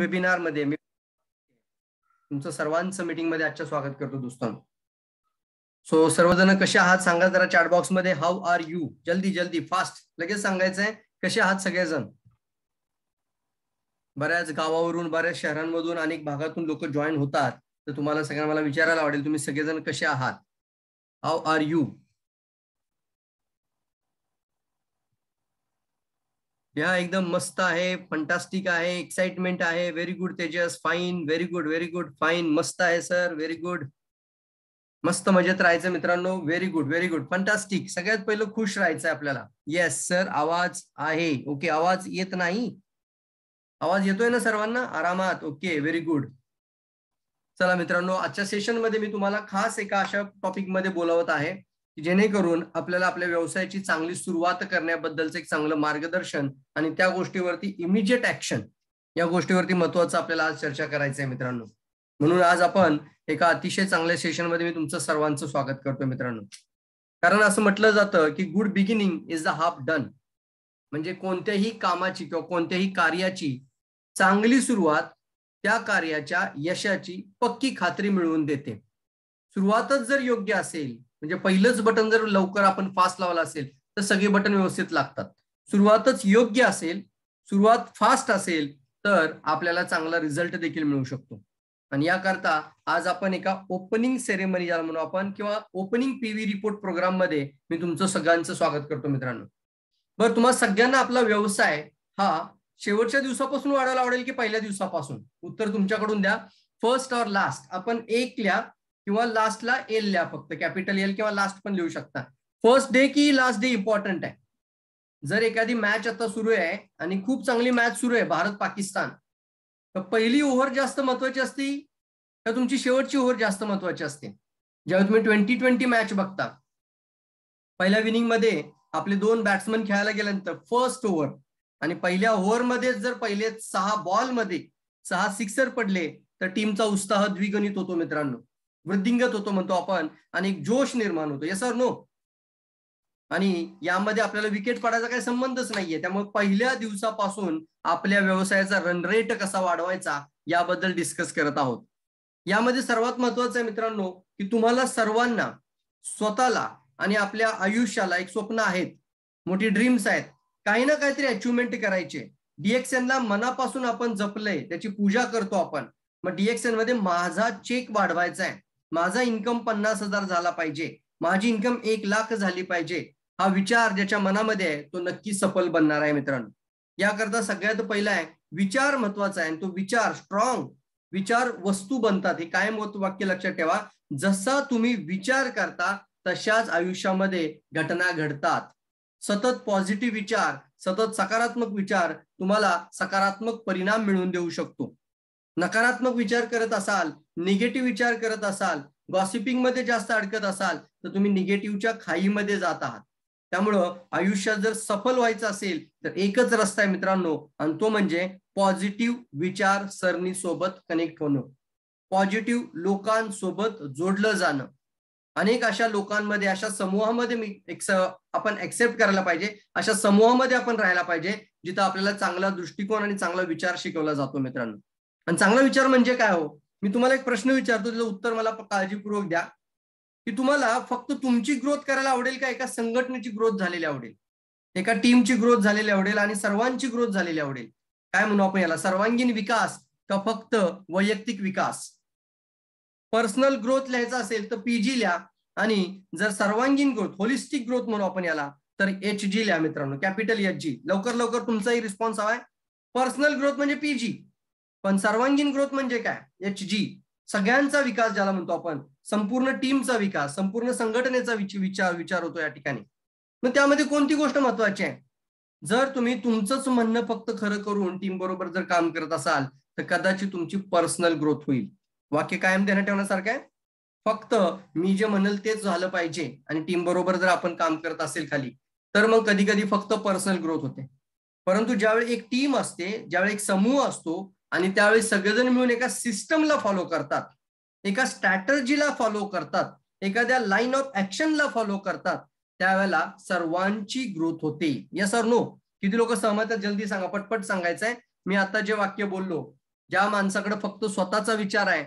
Webinar मध्ये मी तुमचं सर्वांचं मीटिंग मध्ये आजच्या स्वागत करतो दोस्तांनो सो सर्वजण कसे आहात सांगा जरा चॅट बॉक्स मध्ये हाऊ आर यू जल्दी जल्दी फास्ट लगेच सांगायचंय कसे आहात सगळेजण बऱ्याच गावावरून बऱ्याच शहरांमधून अनेक भागातून लोक जॉईन होतात तर तुम्हाला सगळ्यांना मला विचारायला आवडेल तुम्ही सगळेजण कसे आहात हाऊ आर यू या एकदम मस्त आहे फंटास्टिक आहे एक्साइटमेंट आहे very good Tejas fine very good very good fine मस्त आहे सर व्हेरी गुड मस्त मजेत राहायचं मित्रांनो very good very good fantastic सगळ्यात पहिलं खुश राहायचं आपल्याला येस सर आवाज आहे ओके आवाज येत नाही आवाज येतोय ना सर्वांना आरामात ओके व्हेरी गुड चला मित्रांनो आजच्या सेशनमध्ये मी तुम्हाला खास एका अशा टॉपिकमध्ये बोलावत आहे जेणेकरून आपल्याला आपल्या व्यवसायाची चांगली सुरुवात करण्याबद्दलचं एक चांगलं मार्गदर्शन आणि त्या गोष्टीवरती इमिजिएट ऍक्शन या गोष्टीवरती महत्वाचं आपल्याला आज चर्चा करायचं आहे मित्रांनो म्हणून आज आपण एका अतिशय चांगल्या सेशनमध्ये मी तुमचं सर्वांचं स्वागत करतोय मित्रांनो कारण असं म्हटलं जातं की good beginning is the half done म्हणजे कोणत्याही कामाची किंवा कोणत्याही कार्याची चांगली सुरुवात त्या कार्याच्या यशाची पक्की खात्री मिळवून देते सुरुवातच जर योग्य असेल म्हणजे पहिलंच बटन जर लवकर आपण फास्ट लावला असेल तर सगळे बटन व्यवस्थित लागतात सुरुवातच योग्य असेल सुरुवात फास्ट असेल तर आपल्याला चांगला रिझल्ट देखील मिळू शकतो आणि याकरता आज आपण एका ओपनिंग सेरेमनी ज्याला म्हणू आपण किंवा ओपनिंग पीव्ही रिपोर्ट प्रोग्राम मध्ये मी तुमचं सगळ्यांचं स्वागत करतो मित्रांनो बरं तुम्हाला सगळ्यांना आपला व्यवसाय हा शेवटच्या दिवसापासून वाढायला आवडेल की पहिल्या दिवसापासून उत्तर तुमच्याकडून द्या फर्स्ट और लास्ट आपण एकल्या किंवा लास्टला एल लिहा फक्त कॅपिटल एल किंवा लास्ट पण लिहू शकता फर्स्ट डे की लास्ट डे इम्पॉर्टंट आहे जर एखादी मॅच आता सुरू आहे आणि खूप चांगली मॅच सुरू आहे भारत पाकिस्तान तर पहिली ओव्हर जास्त महत्वाची असती तर तुमची शेवटची ओव्हर जास्त महत्वाची असते ज्यावेळी तुम्ही ट्वेंटी ट्वेंटी मॅच बघता पहिल्या विनिंगमध्ये आपले दोन बॅट्समन खेळायला गेल्यानंतर फर्स्ट ओव्हर आणि पहिल्या ओव्हरमध्ये जर पहिले सहा बॉलमध्ये सहा सिक्सर पडले तर टीमचा उत्साह द्विगणित होतो मित्रांनो वृद्धिंगत होतो म्हणतो आपण आणि एक जोश निर्माण होतो या सर नो आणि यामध्ये आपल्याला विकेट पाडायचा काही संबंधच नाहीये त्यामुळे पहिल्या दिवसापासून आपल्या व्यवसायाचा रन रेट कसा वाढवायचा याबद्दल डिस्कस करत आहोत यामध्ये सर्वात महत्वाचं आहे मित्रांनो की तुम्हाला सर्वांना स्वतःला आणि आपल्या आयुष्याला एक स्वप्न आहेत मोठी ड्रीम्स आहेत काही ना काहीतरी अचिव्हमेंट करायचे डीएक्सएनला मनापासून आपण जपलंय त्याची पूजा करतो आपण मग डीएक्सएन मध्ये माझा चेक वाढवायचा आहे माझा इन्कम पन्नास हजार झाला पाहिजे माझी इन्कम एक लाख झाली पाहिजे हा विचार ज्याच्या मनामध्ये आहे तो नक्की सफल बनणार आहे मित्रांनो याकरता सगळ्यात पहिला आहे विचार महत्वाचा आहे तो विचार स्ट्रॉंग विचार वस्तू बनतात हे कायम वाक्य लक्षात ठेवा जसा तुम्ही विचार करता तशाच आयुष्यामध्ये घटना घडतात सतत पॉझिटिव्ह विचार सतत सकारात्मक विचार तुम्हाला सकारात्मक परिणाम मिळवून देऊ शकतो नकारात्मक विचार करत असाल निगेटिव्ह विचार करत असाल गॉसिपिंग मध्ये जास्त अडकत असाल तर तुम्ही निगेटिव्हच्या खाईमध्ये जात आहात त्यामुळं आयुष्यात जर सफल व्हायचं असेल तर एकच रस्ता आहे मित्रांनो आणि तो म्हणजे पॉझिटिव्ह विचार सरणी सोबत कनेक्ट होणं पॉझिटिव्ह लोकांसोबत जोडलं जाणं अनेक अशा लोकांमध्ये अशा समूहामध्ये मी आपण एक्सेप्ट करायला पाहिजे अशा समूहामध्ये आपण राहायला पाहिजे जिथं आपल्याला चांगला दृष्टिकोन आणि चांगला विचार शिकवला जातो मित्रांनो आणि चांगला विचार म्हणजे काय हो मी तुम्हाला एक प्रश्न विचारतो त्याचं उत्तर मला काळजीपूर्वक द्या की तुम्हाला फक्त तुमची ग्रोथ करायला आवडेल का एका संघटनेची ग्रोथ झालेली आवडेल एका टीमची ग्रोथ झालेली आवडेल आणि सर्वांची ग्रोथ झालेली आवडेल काय म्हणू आपण याला सर्वांगीण विकास का फक्त वैयक्तिक विकास पर्सनल ग्रोथ लिहायचा असेल तर पीजी लिहा आणि जर सर्वांगीण ग्रोथ होलिस्टिक ग्रोथ म्हणू आपण याला तर एच जी लिहा मित्रांनो कॅपिटल एच जी लवकर लवकर तुमचाही रिस्पॉन्स हवाय पर्सनल ग्रोथ म्हणजे पीजी पण सर्वांगीण ग्रोथ म्हणजे काय एच जी सगळ्यांचा विकास ज्याला म्हणतो आपण संपूर्ण टीमचा विकास संपूर्ण संघटनेचा विचार विचार होतो या ठिकाणी मग त्यामध्ये कोणती गोष्ट महत्वाची आहे जर तुम्ही तुमचंच म्हणणं फक्त खरं करून टीम बरोबर जर काम करत असाल तर कदाचित तुमची पर्सनल ग्रोथ होईल वाक्य कायम देणं ठेवण्यासारखं आहे फक्त मी जे म्हणेल तेच झालं पाहिजे आणि टीम बरोबर जर आपण काम करत असेल खाली तर मग कधी कधी फक्त पर्सनल ग्रोथ होते परंतु ज्यावेळी एक टीम असते ज्यावेळी एक समूह असतो आणि त्यावेळी सगळेजण मिळून एका सिस्टमला फॉलो करतात एका स्ट्रॅटर्जीला फॉलो करतात एखाद्या लाईन ऑफ ऍक्शनला फॉलो करतात त्यावेळेला सर्वांची ग्रोथ होते या सर नो किती लोक सहमत जल्दी सांगा पटपट सांगायचंय मी आता जे वाक्य बोललो ज्या माणसाकडे फक्त स्वतःचा विचार आहे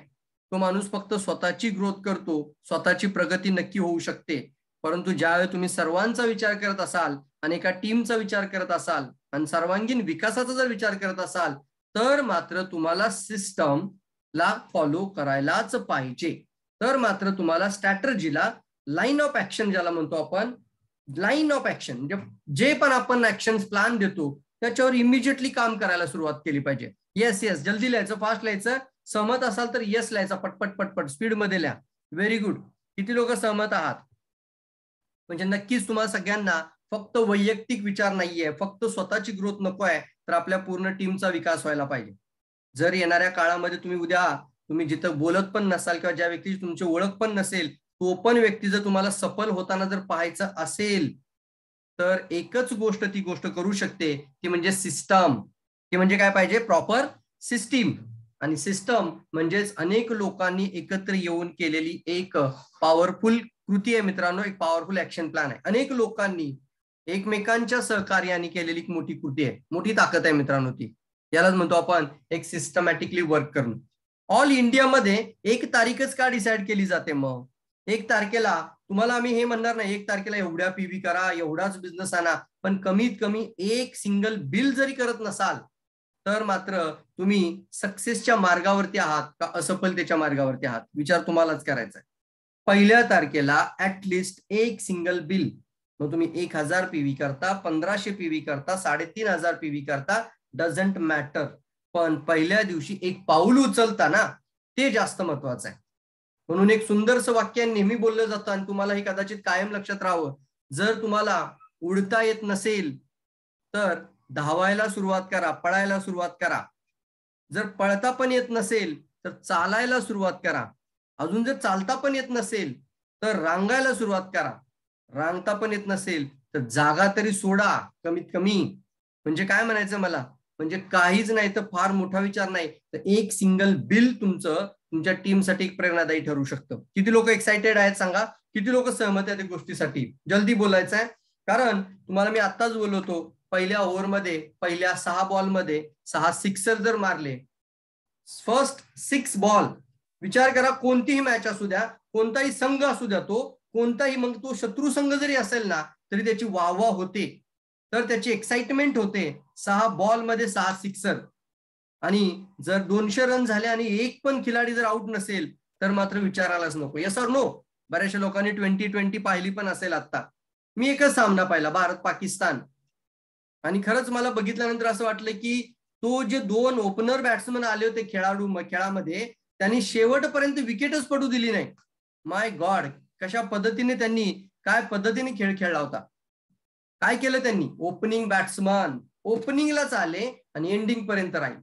तो माणूस फक्त स्वतःची ग्रोथ करतो स्वतःची प्रगती नक्की होऊ शकते परंतु ज्यावेळी तुम्ही सर्वांचा विचार करत असाल आणि एका टीमचा विचार करत असाल आणि सर्वांगीण विकासाचा जर विचार करत असाल तर मात्र तुम्हाला सिस्टम ला फॉलो करायलाच पाहिजे तर मात्र तुम्हाला स्ट्रॅटर्जीला लाईन ऑफ ऍक्शन ज्याला म्हणतो आपण लाईन ऑफ ऍक्शन म्हणजे जे पण आपण ऍक्शन प्लॅन देतो त्याच्यावर इमिजिएटली काम करायला सुरुवात केली पाहिजे येस येस जल्दी लिहायचं फास्ट लिहायचं सहमत असाल तर येस लिहायचं पटपट पटपट स्पीडमध्ये लिहा व्हेरी गुड किती लोक सहमत आहात म्हणजे नक्कीच तुम्हाला सगळ्यांना फक्त वैयक्तिक विचार नाहीये फक्त स्वतःची ग्रोथ नको आहे तर आपल्या पूर्ण टीमचा विकास व्हायला पाहिजे जर येणाऱ्या काळामध्ये तुम्ही उद्या तुम्ही जिथं बोलत पण नसाल किंवा ज्या व्यक्तीची तुमची ओळख पण नसेल तो पण व्यक्ती जर तुम्हाला सफल होताना जर पाहायचं असेल तर एकच गोष्ट ती गोष्ट करू शकते ती म्हणजे सिस्टम ती म्हणजे काय पाहिजे प्रॉपर सिस्टीम आणि सिस्टम म्हणजेच अनेक लोकांनी एकत्र येऊन केलेली एक पॉवरफुल कृती आहे मित्रांनो एक पॉवरफुल ऍक्शन प्लॅन आहे अनेक लोकांनी एकमेकांच्या सहकार्याने केलेली एक मोठी कुटी आहे मोठी ताकद आहे मित्रांनो ती यालाच म्हणतो आपण एक सिस्टमॅटिकली वर्क करून ऑल इंडियामध्ये एक तारीखच का डिसाईड केली जाते मग एक तारखेला तुम्हाला आम्ही हे म्हणणार नाही एक तारखेला एवढ्या पीव्ही करा एवढाच बिझनेस आणा पण कमीत कमी एक सिंगल बिल जरी करत नसाल तर मात्र तुम्ही सक्सेसच्या मार्गावरती आहात का असफलतेच्या मार्गावरती आहात विचार तुम्हालाच करायचा आहे पहिल्या तारखेला ऍटलिस्ट एक सिंगल बिल मग तुम्ही एक हजार पीव्ही करता पंधराशे पीव्ही करता साडेतीन हजार पीव्ही करता डझंट मॅटर पण पहिल्या दिवशी एक पाऊल उचलता ना ते जास्त महत्वाचं आहे म्हणून एक सुंदरसं वाक्य नेहमी बोललं जातं आणि तुम्हाला हे कदाचित कायम लक्षात राहावं जर तुम्हाला उडता येत नसेल तर धावायला सुरुवात करा पळायला सुरुवात करा जर पळता पण येत नसेल तर चालायला सुरुवात करा अजून जर चालता पण येत नसेल तर रांगायला सुरुवात करा रांगता पण येत नसेल तर जागा तरी सोडा कमीत कमी म्हणजे काय म्हणायचं मला म्हणजे काहीच नाही तर फार मोठा विचार नाही तर एक सिंगल बिल तुमचं तुमच्या टीमसाठी एक प्रेरणादायी ठरू शकतं किती लोक एक्साइटेड आहेत सांगा किती लोक सहमत आहेत गोष्टीसाठी जल्दी बोलायचं आहे कारण तुम्हाला मी आत्ताच बोलवतो पहिल्या ओव्हरमध्ये पहिल्या सहा बॉलमध्ये सहा सिक्सर जर मारले फर्स्ट सिक्स बॉल विचार करा कोणतीही मॅच असू द्या कोणताही संघ असू द्या तो कोणताही मग तो शत्रू संघ जरी असेल ना तरी त्याची वाववा होते तर त्याची एक्साइटमेंट होते सहा बॉल मध्ये सहा सिक्सर आणि जर दोनशे रन झाले आणि एक पण खिलाडी जर आउट नसेल तर मात्र विचारायलाच नको या सर नो बऱ्याचशा लोकांनी ट्वेंटी ट्वेंटी पाहिली पण असेल आता मी एकच सामना पाहिला भारत पाकिस्तान आणि खरंच मला बघितल्यानंतर असं वाटलं की तो जे दोन ओपनर बॅट्समन आले होते खेळाडू खेळामध्ये त्यांनी शेवटपर्यंत विकेटच पडू दिली नाही माय गॉड कशा पद्धतीने त्यांनी काय पद्धतीने खेळ खेळला होता काय केलं त्यांनी ओपनिंग बॅट्समन ओपनिंगलाच आले आणि एंडिंग पर्यंत राहील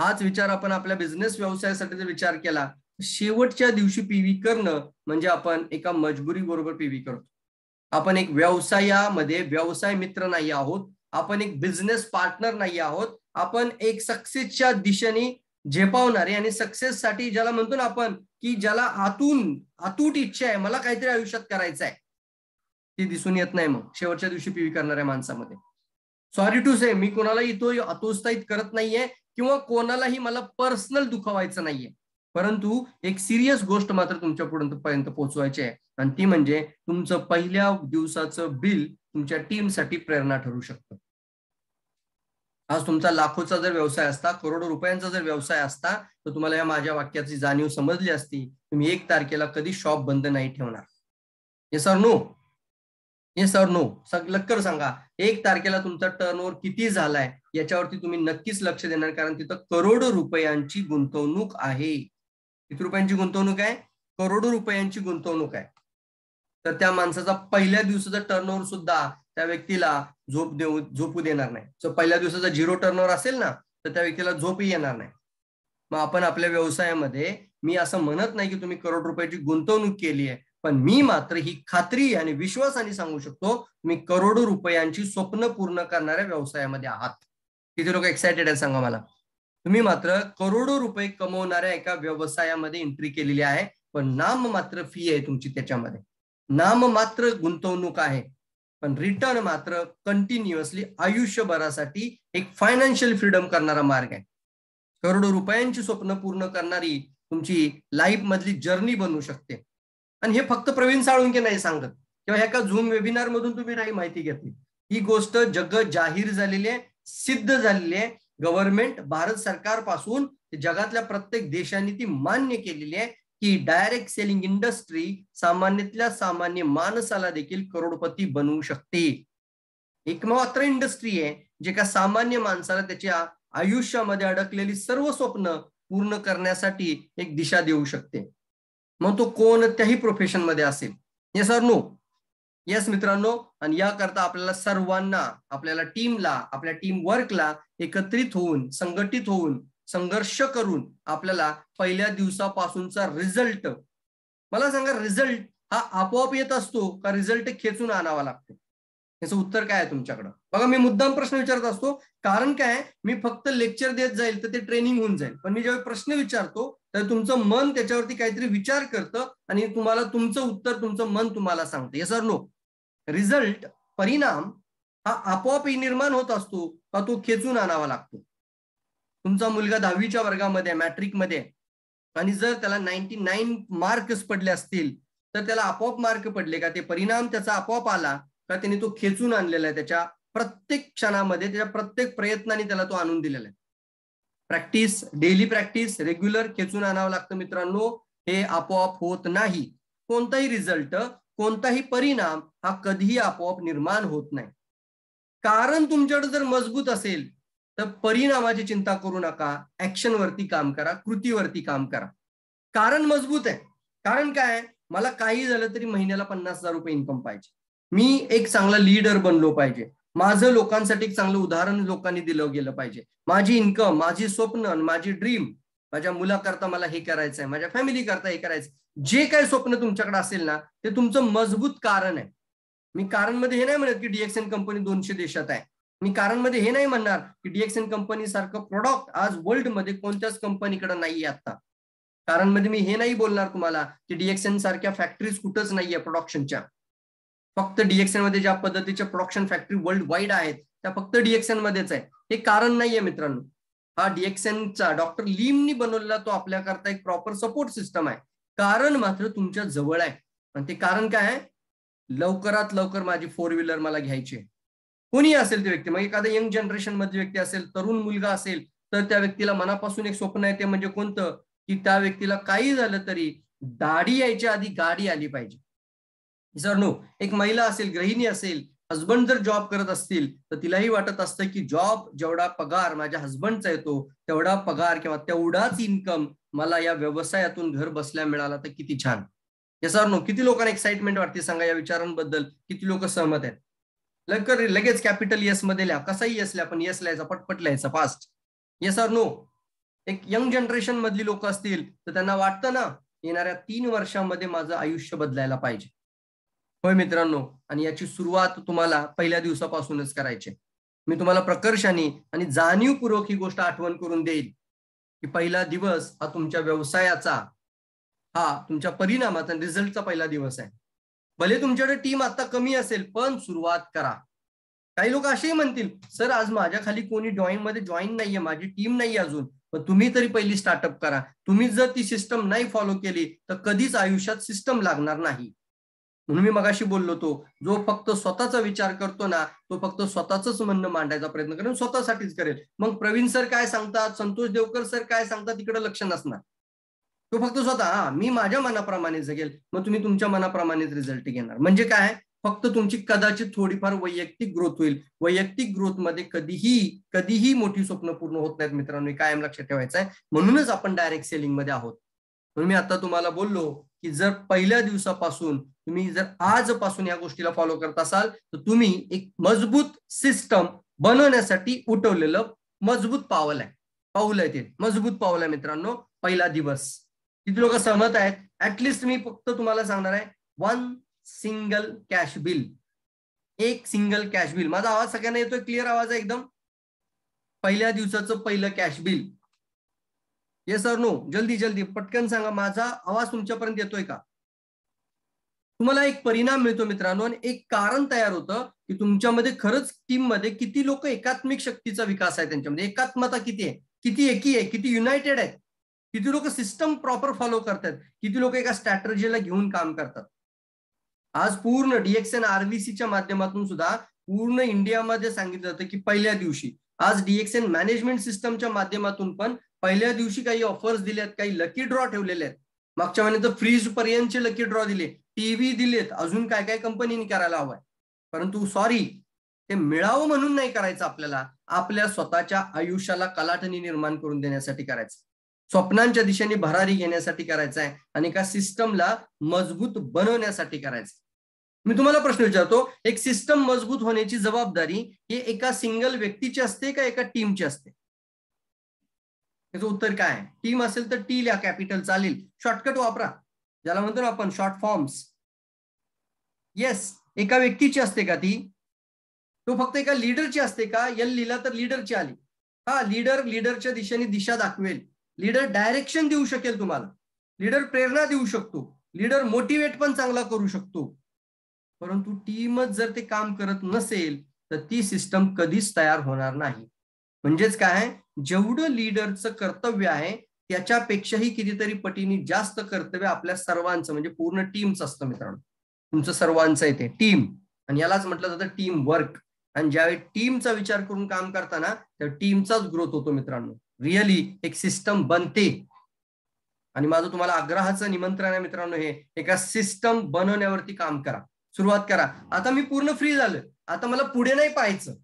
हाच विचार आपण आपल्या बिझनेस व्यवसायासाठी जर विचार केला शेवटच्या दिवशी पीव्ही करणं म्हणजे आपण एका मजबुरी बरोबर पीव्ही करतो आपण एक व्यवसायामध्ये व्यवसाय मित्र नाही आहोत आपण एक बिझनेस पार्टनर नाही आहोत आपण एक सक्सेसच्या दिशेने झेपावणारे आणि सक्सेस साठी ज्याला म्हणतो ना आपण की ज्याला आतून आतूट इच्छा आहे मला काहीतरी आयुष्यात करायचं आहे ती दिसून येत नाही मग शेवटच्या दिवशी पीवी करणाऱ्या माणसामध्ये सॉरी टू से मी कोणालाही तो अतोत्साहित करत नाहीये किंवा कोणालाही मला पर्सनल दुखवायचं नाहीये परंतु एक सिरियस गोष्ट मात्र तुमच्या पर्यंत पोहोचवायची आहे आणि ती म्हणजे तुमचं पहिल्या दिवसाचं बिल तुमच्या टीमसाठी प्रेरणा ठरू शकतं आज तुमचा लाखोचा जर व्यवसाय असता करोडो रुपयांचा जर व्यवसाय असता तर तुम्हाला या माझ्या वाक्याची जाणीव समजली असती तुम्ही एक तारखेला कधी शॉप बंद नाही ठेवणार हे सर नो हे सर नो लक्कर सांगा एक तारखेला तुमचा टर्न किती झालाय याच्यावरती तुम्ही नक्कीच लक्ष देणार कारण तिथं करोडो रुपयांची गुंतवणूक आहे किती रुपयांची गुंतवणूक आहे करोडो रुपयांची गुंतवणूक आहे तर त्या माणसाचा पहिल्या दिवसाचा टर्नओव्हर सुद्धा त्या व्यक्तीला झोप देऊ झोपू देणार नाही सो पहिल्या दिवसाचा झिरो टर्नओव्हर असेल ना तर त्या व्यक्तीला झोपही येणार नाही मग आपण आपल्या व्यवसायामध्ये मी असं म्हणत नाही की तुम्ही करोड रुपयाची गुंतवणूक केली आहे पण मी मात्र ही खात्री आणि विश्वासाने सांगू शकतो तुम्ही करोडो रुपयांची स्वप्न पूर्ण करणाऱ्या व्यवसायामध्ये आहात किती लोक एक्सायटेड आहेत सांगा मला तुम्ही मात्र करोडो रुपये कमवणाऱ्या एका व्यवसायामध्ये एंट्री केलेली आहे पण नाम मात्र फी आहे तुमची त्याच्यामध्ये नाम मात्र गुंतवणूक आहे पण रिटर्न मात्र कंटिन्युअसली आयुष्यभरासाठी एक फायनान्शियल फ्रीडम करणारा मार्ग आहे करोडो रुपयांची स्वप्न पूर्ण करणारी तुमची लाईफ मधली जर्नी बनू शकते आणि हे फक्त प्रवीण साळुंके नाही सांगत किंवा एका झूम वेबिनार मधून तुम्ही नाही माहिती घेतली ही गोष्ट जग जाहीर झालेली आहे सिद्ध झालेली आहे गव्हर्नमेंट भारत सरकार पासून जगातल्या प्रत्येक देशांनी ती मान्य केलेली आहे की डायरेक्ट सेलिंग इंडस्ट्री सामान्यतल्या सामान्य माणसाला देखील करोडपती बनवू शकते एकमात्र इंडस्ट्री आहे जे का सामान्य माणसाला त्याच्या आयुष्यामध्ये अडकलेली सर्व स्वप्न पूर्ण करण्यासाठी एक दिशा देऊ शकते मग तो कोणत्याही प्रोफेशन मध्ये असेल हे सर नो येस मित्रांनो आणि याकरता आपल्याला सर्वांना आपल्याला टीमला आपल्या टीम वर्कला एकत्रित होऊन संघटित होऊन संघर्ष करून आपल्याला पहिल्या दिवसापासूनचा रिझल्ट मला सांगा रिझल्ट हा आपोआप येत असतो का रिझल्ट खेचून आणावा लागतो याचं उत्तर काय आहे तुमच्याकडं बघा मी मुद्दाम प्रश्न विचारत असतो कारण काय मी फक्त लेक्चर देत जाईल तर ते ट्रेनिंग होऊन जाईल पण मी ज्यावेळी प्रश्न विचारतो तर तुमचं मन त्याच्यावरती काहीतरी विचार करतं आणि तुम्हाला तुमचं उत्तर तुमचं मन तुम्हाला सांगतं हे सर नो रिझल्ट परिणाम हा आपोआप निर्माण होत असतो का तो खेचून आणावा लागतो तुमचा मुलगा दहावीच्या वर्गामध्ये मॅट्रिकमध्ये आणि जर त्याला नाईन्टी नाईन मार्क्स पडले असतील तर त्याला आपोआप मार्क पडले का ते परिणाम त्याचा आपोआप आला का त्याने तो खेचून आणलेला आहे त्याच्या प्रत्येक क्षणामध्ये त्याच्या प्रत्येक प्रयत्नाने त्याला तो आणून दिलेला आहे प्रॅक्टिस डेली प्रॅक्टिस रेग्युलर खेचून आणावं लागतं मित्रांनो हे आपोआप होत नाही कोणताही रिझल्ट कोणताही परिणाम हा कधीही आपोआप निर्माण होत नाही कारण तुमच्याकडे जर मजबूत असेल तर परिणामाची चिंता करू नका ऍक्शनवरती काम करा कृतीवरती काम करा कारण मजबूत आहे कारण काय मला काही झालं तरी महिन्याला पन्नास हजार रुपये इन्कम पाहिजे मी एक चांगला लीडर बनलो पाहिजे माझं लोकांसाठी एक चांगलं उदाहरण लोकांनी दिलं गेलं पाहिजे माझी इन्कम माझी स्वप्न माझी ड्रीम माझ्या मुलाकरता मला हे करायचं आहे माझ्या फॅमिली करता हे करायचं जे काय स्वप्न तुमच्याकडे असेल ना ते तुमचं मजबूत कारण आहे मी कारण मध्ये हे नाही म्हणत की डीएक्सएन कंपनी दोनशे देशात आहे मी कारण मध्ये हे नाही म्हणणार की डीएक्सएन कंपनी सारखं प्रोडक्ट आज वर्ल्ड मध्ये कोणत्याच कंपनीकडे नाहीये आता कारण मध्ये मी हे नाही बोलणार तुम्हाला की डीएक्सएन सारख्या फॅक्टरीज कुठंच नाहीये प्रोडक्शनच्या फक्त डीएक्सएन मध्ये ज्या पद्धतीच्या प्रोडक्शन फॅक्टरी वर्ल्ड वाईड आहेत त्या फक्त डीएक्सएन मध्येच आहे हे कारण नाहीये मित्रांनो हा चा डॉक्टर लिमनी बनवलेला तो आपल्याकरता एक प्रॉपर सपोर्ट सिस्टम आहे कारण मात्र तुमच्या जवळ आहे आणि ते कारण काय आहे लवकरात लवकर माझी फोर व्हीलर मला घ्यायची आहे कोणीही असेल ते व्यक्ती मग एखादा यंग जनरेशन मधली व्यक्ती असेल तरुण मुलगा असेल तर त्या व्यक्तीला मनापासून एक स्वप्न आहे ते म्हणजे कोणतं की त्या व्यक्तीला काही झालं तरी दाढी यायच्या आधी गाडी आली पाहिजे जर नो एक महिला असेल गृहिणी असेल हसबंड जर जॉब करत असतील तर तिलाही वाटत असतं की जॉब जेवढा पगार माझ्या हसबंडचा येतो तेवढा पगार किंवा तेवढाच इन्कम मला या व्यवसायातून घर बसल्या मिळाला तर किती छान सर नो किती लोकांना एक्साइटमेंट वाटते सांगा या विचारांबद्दल किती लोक सहमत आहेत लवकर लगेच कॅपिटल येस मध्ये लिहा कसाही येस लिहा पण येस लिहायचा पटपट लिहायचा फास्ट येस आर नो एक यंग जनरेशन मधली लोक असतील तर त्यांना वाटतं ना येणाऱ्या तीन वर्षामध्ये माझं आयुष्य बदलायला पाहिजे होय मित्रांनो आणि याची सुरुवात तुम्हाला पहिल्या दिवसापासूनच करायची मी तुम्हाला प्रकर्षाने आणि जाणीवपूर्वक ही गोष्ट आठवण करून देईल की पहिला दिवस हा तुमच्या व्यवसायाचा हा तुमच्या परिणामाचा रिझल्टचा पहिला दिवस आहे भले तुमच्याकडे टीम आता कमी असेल पण सुरुवात करा काही लोक असेही म्हणतील सर आज माझ्या खाली कोणी जॉईन मध्ये जॉईन नाहीये माझी टीम नाही अजून पण तुम्ही तरी पहिली स्टार्टअप करा तुम्ही जर ती सिस्टम नाही फॉलो केली तर कधीच आयुष्यात सिस्टम लागणार नाही म्हणून मी मगाशी बोललो तो जो फक्त स्वतःचा विचार करतो ना तो फक्त स्वतःच म्हणणं मांडायचा प्रयत्न करेल स्वतःसाठीच करेल मग प्रवीण सर काय सांगतात संतोष देवकर सर काय सांगतात तिकडे लक्ष नसणार तो फक्त स्वतः मी माझ्या मनाप्रमाणे जगेल मग तुम्ही तुमच्या मनाप्रमाणेच रिझल्ट घेणार म्हणजे काय फक्त तुमची कदाचित थोडीफार वैयक्तिक ग्रोथ होईल वैयक्तिक ग्रोथ मध्ये कधीही कधीही मोठी स्वप्न पूर्ण होत नाहीत मित्रांनो कायम लक्षात ठेवायचं आहे म्हणूनच आपण डायरेक्ट सेलिंग मध्ये आहोत म्हणून मी आता तुम्हाला बोललो की जर पहिल्या दिवसापासून तुम्ही जर आजपासून या गोष्टीला फॉलो करत असाल तर तुम्ही एक मजबूत सिस्टम बनवण्यासाठी उठवलेलं मजबूत पावल आहे पाऊल आहे ते मजबूत पावल आहे मित्रांनो पहिला दिवस किती लोक सहमत आहेत ऍटलिस्ट मी फक्त तुम्हाला सांगणार आहे वन सिंगल कॅश बिल एक सिंगल कॅश बिल माझा आवाज सगळ्यांना येतोय क्लिअर आवाज आहे एकदम पहिल्या दिवसाचं पहिलं cash bill yes or no जल्दी जल्दी पटकन सांगा माझा आवाज तुमच्यापर्यंत येतोय का तुम्हाला एक परिणाम मिळतो मित्रांनो आणि एक कारण तयार होतं की तुमच्यामध्ये खरंच टीममध्ये किती लोक एकात्मिक शक्तीचा विकास आहे त्यांच्यामध्ये एकात्मता किती आहे किती एकी आहे किती युनायटेड आहे किती लोक सिस्टम प्रॉपर फॉलो करतात किती लोक एका स्ट्रॅटर्जीला घेऊन काम करतात आज पूर्ण डीएक्सएन च्या माध्यमातून सुद्धा पूर्ण इंडियामध्ये सांगितलं जातं की पहिल्या दिवशी आज डीएक्सएन मॅनेजमेंट सिस्टमच्या माध्यमातून पण पहिल्या दिवशी काही ऑफर्स दिल्यात काही लकी ड्रॉ ठेवलेले आहेत मागच्या महिन्यात फ्रीज पर्यंतचे लकी ड्रॉ दिले टीव्ही दिलेत अजून काय काय कंपनीने करायला हवंय परंतु सॉरी ते मिळावं म्हणून नाही करायचं आपल्याला आपल्या स्वतःच्या आयुष्याला कलाटणी निर्माण करून देण्यासाठी करायचं स्वप्नांच्या दिशेने भरारी घेण्यासाठी करायचं आहे आणि एका सिस्टमला मजबूत बनवण्यासाठी करायचं मी तुम्हाला प्रश्न विचारतो एक सिस्टम मजबूत होण्याची जबाबदारी ही एका सिंगल व्यक्तीची असते का एका टीमची असते त्याचं उत्तर काय आहे टीम असेल तर टी ला कॅपिटल चालेल शॉर्टकट वापरा ज्याला म्हणतो ना आपण शॉर्ट फॉर्म्स येस एका व्यक्तीची असते का ती तो फक्त एका लिडरची असते का यल लिहिला तर लीडरची आली हा लीडर लीडरच्या दिशेने दिशा दाखवेल लीडर डायरेक्शन देऊ शकेल तुम्हाला लीडर प्रेरणा देऊ शकतो लीडर मोटिवेट पण चांगला करू शकतो परंतु टीमच जर ते काम करत नसेल तर ती सिस्टम कधीच तयार होणार नाही म्हणजेच काय जेवढं लीडरचं कर्तव्य आहे त्याच्यापेक्षाही कितीतरी पटीने जास्त कर्तव्य आपल्या सर्वांचं म्हणजे पूर्ण टीमचं असतं मित्रांनो तुमचं सर्वांचं येते टीम आणि यालाच म्हटलं जातं टीम वर्क आणि ज्यावेळी टीमचा विचार करून काम करताना त्या टीमचाच ग्रोथ होतो मित्रांनो रिअली एक सिस्टम बनते आणि माझं तुम्हाला आग्रहाचं निमंत्रण आहे मित्रांनो हे एका सिस्टम बनवण्यावरती काम करा सुरुवात करा आता मी पूर्ण फ्री झालं आता मला पुढे नाही पाहायचं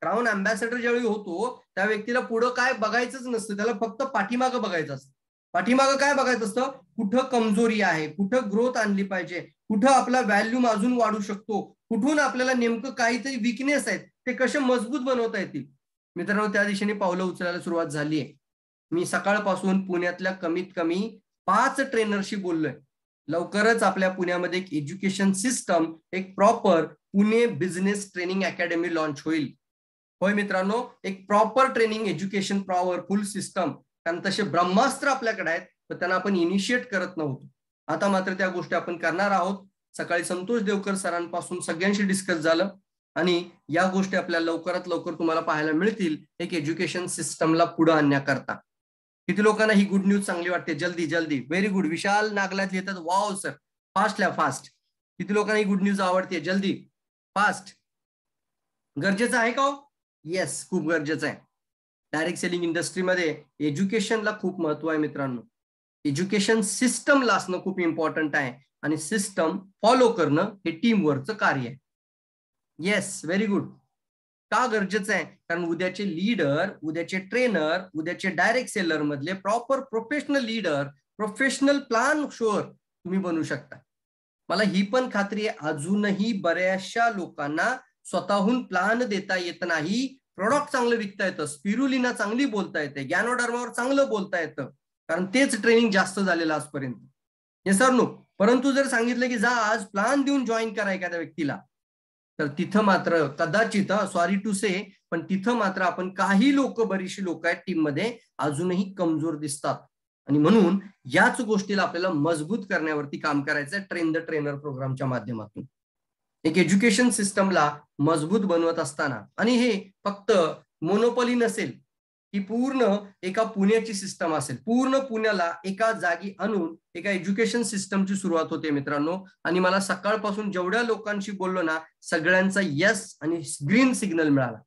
क्राऊन अँबॅसेडर ज्यावेळी होतो त्या व्यक्तीला पुढं काय बघायचंच नसतं त्याला फक्त पाठीमागं बघायचं असतं पाठीमागं काय बघायचं असतं कुठं कमजोरी आहे कुठं ग्रोथ आणली पाहिजे कुठं आपला व्हॅल्यू अजून वाढू शकतो कुठून आपल्याला नेमकं काहीतरी विकनेस आहेत ते कसे मजबूत बनवता येतील मित्रांनो त्या दिशेने पावलं उचलायला सुरुवात झाली आहे मी सकाळपासून पुण्यातल्या कमीत कमी पाच ट्रेनरशी बोललोय लवकरच आपल्या पुण्यामध्ये एक एज्युकेशन सिस्टम एक proper Pune business training academy launch होईल होय मित्रांनो एक proper training education powerful system कारण तसे ब्रह्मास्त्र आपल्याकडे आहेत पण त्यांना आपण इनिशिएट करत नव्हतो आता मात्र त्या गोष्टी आपण करणार आहोत सकाळी संतोष देवकर सरांपासून सगळ्यांशी डिस्कस झालं आणि या गोष्टी आपल्याला लवकरात लवकर तुम्हाला पाहायला मिळतील एक एज्युकेशन सिस्टमला पुढे आणण्याकरता किती लोकांना ही गुड न्यूज चांगली वाटते जल्दी जल्दी व्हेरी गुड विशाल नागल्यात येतात वाव सर फास्ट ला फास्ट किती लोकांना ही गुड न्यूज आवडते जल्दी फास्ट गरजेचं आहे का येस हो? खूप गरजेचं आहे डायरेक्ट सेलिंग इंडस्ट्रीमध्ये एज्युकेशनला खूप महत्व आहे मित्रांनो एज्युकेशन सिस्टमला असणं खूप इम्पॉर्टंट आहे आणि सिस्टम फॉलो करणं हे टीमवरचं कार्य आहे येस व्हेरी गुड का गरजेचं आहे कारण उद्याचे लीडर उद्याचे ट्रेनर उद्याचे डायरेक्ट सेलर मधले proper professional leader professional plan शोअर तुम्ही बनू शकता मला ही पण खात्री आहे अजूनही बऱ्याचशा लोकांना स्वतःहून प्लान देता येत नाही प्रॉडक्ट चांगलं विकता येतं स्पिरुलिना चांगली बोलता येते गॅनोडर्मावर चांगलं बोलता येतं कारण तेच ट्रेनिंग जास्त झालेलं आजपर्यंत हे सर नो परंतु जर सांगितलं की जा आज प्लान देऊन जॉईन करा एखाद्या व्यक्तीला तर तिथं मात्र कदाचित सॉरी टू से पण तिथं मात्र आपण काही लोक बरीचशी लोक आहेत टीममध्ये अजूनही कमजोर दिसतात आणि म्हणून याच गोष्टीला आपल्याला मजबूत करण्यावरती काम करायचं ट्रेन द ट्रेनर प्रोग्रामच्या माध्यमातून एक एज्युकेशन सिस्टमला मजबूत बनवत असताना आणि हे फक्त मोनोपॉली नसेल ही पूर्ण एका पुण्याची सिस्टम असेल पूर्ण पुण्याला एका जागी आणून एका एज्युकेशन सिस्टमची सुरुवात होते मित्रांनो आणि मला सकाळपासून जेवढ्या लोकांशी बोललो ना सगळ्यांचा यस आणि ग्रीन सिग्नल मिळाला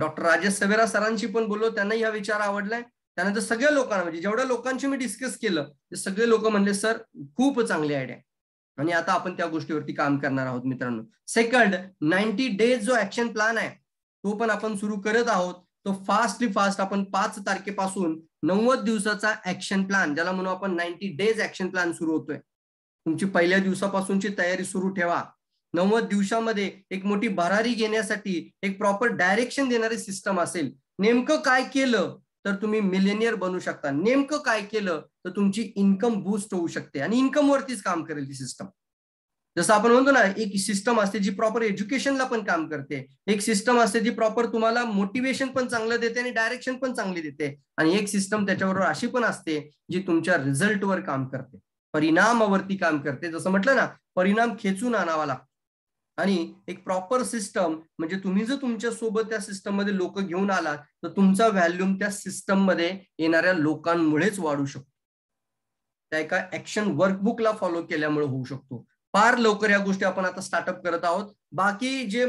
डॉक्टर राजेश सवेरा सरांशी पण बोललो त्यांनाही हा विचार आवडलाय त्यानंतर सगळ्या लोकांना म्हणजे जेवढ्या लोकांशी मी डिस्कस केलं ते सगळे लोक म्हणले सर खूप चांगली आयडिया आणि आता आपण त्या गोष्टीवरती काम करणार आहोत मित्रांनो सेकंड नाईन्टी डेज जो ऍक्शन प्लॅन आहे तो पण आपण सुरू करत आहोत तो फास्टली फास्ट आपण पाच तारखेपासून नव्वद दिवसाचा ऍक्शन प्लॅन ज्याला म्हणू आपण नाईन्टी डेज ऍक्शन प्लॅन सुरू होतोय तुमची पहिल्या दिवसापासूनची तयारी सुरू ठेवा नव्वद दिवसामध्ये एक मोठी भरारी घेण्यासाठी एक प्रॉपर डायरेक्शन देणारी सिस्टम असेल नेमकं काय केलं तर तुम्ही मिलेनियर बनू शकता नेमकं काय केलं तर तुमची इन्कम बूस्ट होऊ शकते आणि इन्कम वरतीच काम करेल ही सिस्टम जसं आपण म्हणतो ना एक सिस्टम असते जी प्रॉपर एज्युकेशनला पण काम करते एक सिस्टम असते जी प्रॉपर तुम्हाला मोटिवेशन पण चांगलं देते आणि डायरेक्शन पण चांगली देते आणि एक सिस्टम त्याच्याबरोबर अशी पण असते जी तुमच्या रिझल्टवर काम करते परिणामावरती काम करते जसं म्हटलं ना परिणाम खेचून आणावा लागतो आणि एक प्रॉपर सिस्टम म्हणजे तुम्ही जर तुमच्या सोबत त्या सिस्टम मध्ये लोक घेऊन आलात तर तुमचा व्हॅल्यूम त्या सिस्टम मध्ये येणाऱ्या लोकांमुळेच वाढू शकतो त्या एका ऍक्शन वर्कबुकला फॉलो केल्यामुळे होऊ शकतो फार लवकर या गोष्टी आपण आता स्टार्टअप करत आहोत बाकी जे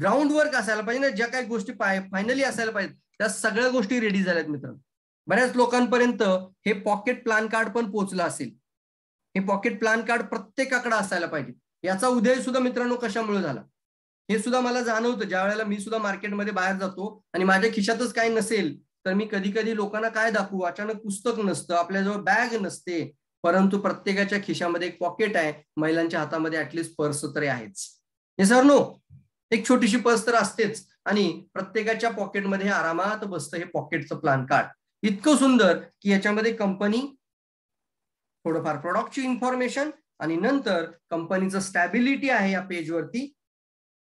ग्राउंड वर्क असायला पाहिजे ना ज्या काही गोष्टी फायनली असायला पाहिजे त्या सगळ्या गोष्टी रेडी झाल्यात मित्रांनो बऱ्याच लोकांपर्यंत हे पॉकेट प्लॅन कार्ड पण पोहोचलं असेल हे पॉकेट प्लॅन कार्ड प्रत्येकाकडे असायला पाहिजे याचा उदय सुद्धा मित्रांनो कशामुळे झाला हे सुद्धा मला जाणवतं ज्या वेळेला मी सुद्धा मार्केटमध्ये बाहेर जातो आणि माझ्या खिशातच काही नसेल तर मी कधी कधी लोकांना काय दाखवू अचानक पुस्तक नसतं आपल्याजवळ बॅग नसते परंतु प्रत्येकाच्या खिशामध्ये एक पॉकेट आहे महिलांच्या हातामध्ये ऍटलिस्ट पर्स तरी आहेच हे सर नो एक छोटीशी पर्स तर असतेच आणि प्रत्येकाच्या पॉकेटमध्ये आरामात बसतं हे पॉकेटचं प्लान कार्ड इतकं सुंदर की याच्यामध्ये कंपनी थोडंफार प्रॉडक्टची इन्फॉर्मेशन आणि नंतर कंपनीचं स्टॅबिलिटी आहे या पेजवरती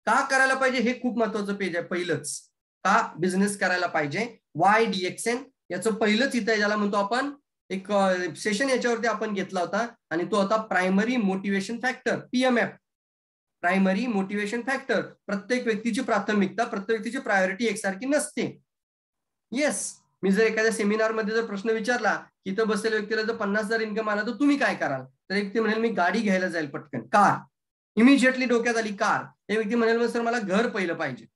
का करायला पाहिजे हे खूप महत्वाचं पेज आहे पहिलंच का बिझनेस करायला पाहिजे वाय डीएक्सएन याचं पहिलंच इथं ज्याला म्हणतो आपण एक सेशन याच्यावरती आपण घेतला होता आणि तो होता primary motivation factor PMF primary motivation factor प्रत्येक व्यक्तीची प्राथमिकता प्रत्येक व्यक्तीची प्रायोरिटी एकसारखी नसते येस मी जर एखाद्या सेमिनारमध्ये जर प्रश्न विचारला की इथं बसलेल्या व्यक्तीला जर पन्नास हजार इन्कम आला तर तुम्ही काय कराल तर एक व्यक्ती म्हणेल मी गाडी घ्यायला जाईल पटकन कार इमिजिएटली डोक्यात आली कार हे व्यक्ती म्हणेल सर मला घर पहिलं पाहिजे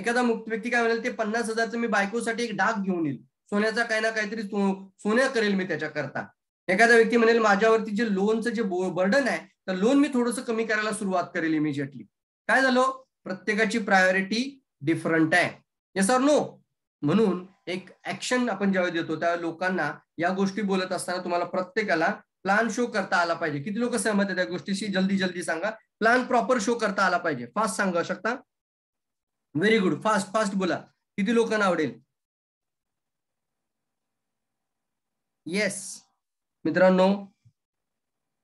एखादा मुक्त व्यक्ती काय म्हणेल ते पन्नास हजारचं मी बायकोसाठी एक डाग घेऊन येईल सोन्याचा काही ना काहीतरी सोन्या करेल मी त्याच्याकरता एखादा व्यक्ती म्हणेल माझ्यावरती जे लोनचं जे बर्डन आहे तर लोन मी थोडंसं कमी करायला सुरुवात करेल इमिजिएटली काय झालं प्रत्येकाची प्रायोरिटी डिफरंट आहे येस आर नो म्हणून एक ऍक्शन आपण ज्यावेळी देतो त्यावेळी लोकांना या गोष्टी बोलत असताना तुम्हाला प्रत्येकाला प्लान शो करता आला पाहिजे किती लोक सहमत आहेत त्या गोष्टीशी जल्दी जल्दी सांगा प्लॅन प्रॉपर शो करता आला पाहिजे फास्ट सांगा हो शकता व्हेरी गुड फास्ट फास्ट बोला किती लोकांना आवडेल येस मित्रांनो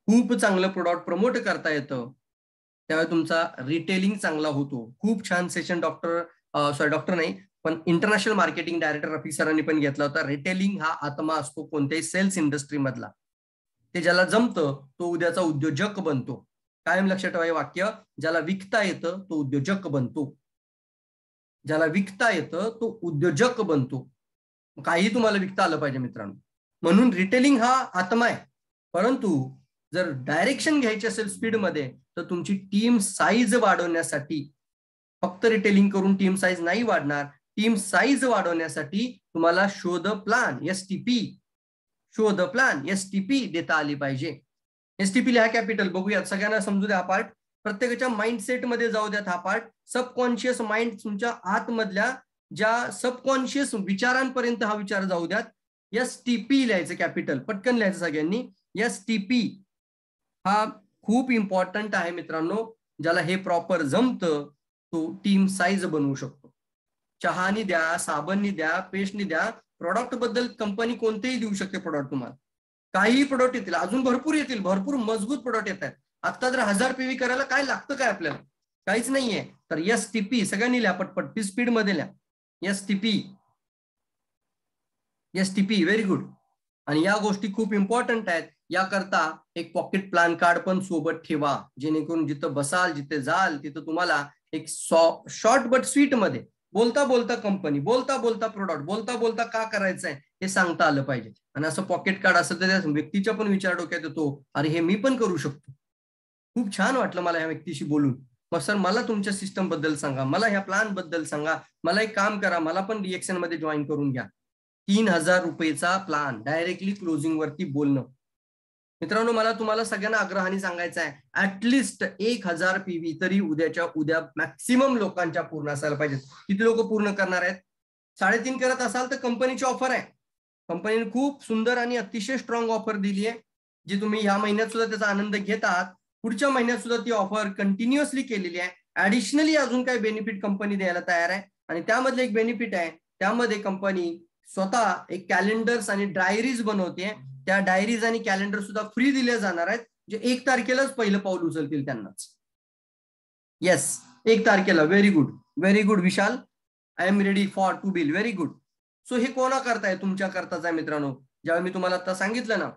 खूप चांगलं प्रोडक्ट प्रमोट करता येतं त्यावेळी तुमचा रिटेलिंग चांगला होतो खूप छान सेशन डॉक्टर सॉरी डॉक्टर नाही पण इंटरनॅशनल मार्केटिंग डायरेक्टर रफी सरांनी पण घेतला होता रिटेलिंग हा आत्मा असतो कोणत्याही सेल्स इंडस्ट्रीमधला ते ज्याला जमतं तो उद्याचा उद्योजक बनतो कायम लक्षात ठेवा हे वाक्य ज्याला विकता येतं तो उद्योजक बनतो ज्याला विकता येतं तो उद्योजक बनतो काही तुम्हाला विकता आलं पाहिजे मित्रांनो म्हणून रिटेलिंग हा आत्मा आहे परंतु जर डायरेक्शन घ्यायची असेल स्पीडमध्ये तर तुमची टीम साईज वाढवण्यासाठी फक्त रिटेलिंग करून टीम साईज नाही वाढणार टीम साईज वाढवण्यासाठी तुम्हाला शोध plan S T P show plan S T P देता आली पाहिजे एस टी पी लिहा कॅपिटल बघूयात सगळ्यांना समजू द्या हा पार्ट प्रत्येकाच्या माइंडसेटमध्ये जाऊ द्यात हा पार्ट सबकॉन्शियस माइंड तुमच्या आतमधल्या ज्या सबकॉन्शियस विचारांपर्यंत हा विचार जाऊ द्यात एस टी पी लिहायचं कॅपिटल पटकन लिहायचं सगळ्यांनी एस टी पी हा खूप इम्पॉर्टंट आहे मित्रांनो ज्याला हे प्रॉपर जमतं तो टीम साईज बनवू शकतो चहानी द्या साबणनी द्या पेस्टनी द्या प्रॉडक्ट बद्दल कंपनी कोणतेही देऊ शकते प्रोडक्ट तुम्हाला काहीही प्रोडक्ट येतील अजून भरपूर येतील भरपूर मजबूत प्रोडक्ट येत आहेत आत्ता जर हजार पीव्ही करायला काय लागतं काय आपल्याला काहीच नाहीये तर एस टीपी सगळ्यांनी लिहा पटपट स्पीड मध्ये लिहा S TP S T P very good आणि या गोष्टी खूप इम्पॉर्टंट आहेत याकरता एक पॉकेट प्लॅन कार्ड पण सोबत ठेवा जेणेकरून जिथं बसाल जिथे जाल तिथं तुम्हाला एक शॉर्ट बट स्वीट मध्ये बोलता बोलता कंपनी बोलता बोलता प्रोडक्ट बोलता बोलता का करायचं आहे हे सांगता आलं पाहिजे आणि असं पॉकेट कार्ड असं तर व्यक्तीच्या पण विचार डोक्यात येतो अरे हे मी पण करू शकतो खूप छान वाटलं मला ह्या व्यक्तीशी बोलून मग सर मला तुमच्या सिस्टम बद्दल सांगा मला ह्या प्लान बद्दल सांगा मला एक काम करा मला पण रिएक्शन मध्ये जॉईन करून घ्या तीन हजार रुपयेचा प्लान डायरेक्टली क्लोजिंग वरती बोलणं मित्रांनो मला तुम्हाला सगळ्यांना आग्रहाने सांगायचं आहे ऍटलिस्ट एक हजार पीव्ही तरी उद्याच्या उद्या मॅक्सिमम लोकांच्या पूर्ण असायला पाहिजेत किती लोक पूर्ण करणार आहेत साडेतीन करत असाल तर कंपनीची ऑफर आहे कंपनीने खूप सुंदर आणि अतिशय स्ट्रॉंग ऑफर दिली आहे जी तुम्ही ह्या महिन्यात सुद्धा त्याचा आनंद घेतात पुढच्या महिन्यात सुद्धा ती ऑफर कंटिन्युअसली केलेली आहे ऍडिशनली अजून काही बेनिफिट कंपनी द्यायला तयार आहे आणि त्यामधले एक बेनिफिट आहे त्यामध्ये कंपनी स्वतः एक कॅलेंडर्स आणि डायरीज बनवते त्या डायरीज आणि कॅलेंडर सुद्धा फ्री दिल्या जाणार आहेत जे एक तारखेलाच पहिलं पाऊल उचलतील त्यांनाच येस एक तारखेला very good very good Vishal I am ready for to bill very good so हे कोणा करताय तुमच्या करताच आहे मित्रांनो ज्यावेळी मी तुम्हाला आता सांगितलं ना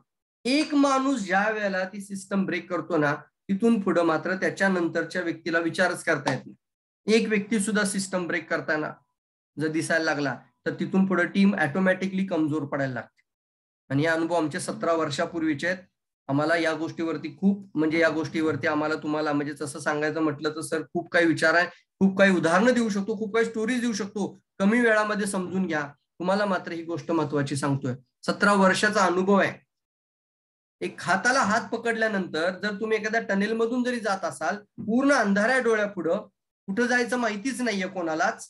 एक माणूस ज्या वेळेला ती सिस्टम ब्रेक करतो ना तिथून पुढं मात्र त्याच्यानंतरच्या व्यक्तीला विचारच करता येत नाही एक व्यक्ती सुद्धा सिस्टम ब्रेक करताना जर दिसायला लागला तर तिथून पुढे टीम ऑटोमॅटिकली कमजोर पडायला लागते आणि हे अनुभव आमचे सतरा वर्षापूर्वीचे आहेत आम्हाला या गोष्टीवरती खूप म्हणजे या गोष्टीवरती आम्हाला तुम्हाला म्हणजे जसं सांगायचं म्हटलं तर सर खूप काही विचार आहे खूप काही उदाहरणं देऊ शकतो खूप काही स्टोरीज देऊ शकतो कमी वेळामध्ये समजून घ्या तुम्हाला मात्र ही गोष्ट महत्वाची सांगतोय सतरा वर्षाचा अनुभव आहे एक हाताला हात पकडल्यानंतर जर तुम्ही एखाद्या टनेलमधून जरी जात असाल पूर्ण अंधाऱ्या डोळ्यापुढं कुठं जायचं माहितीच नाहीये कोणालाच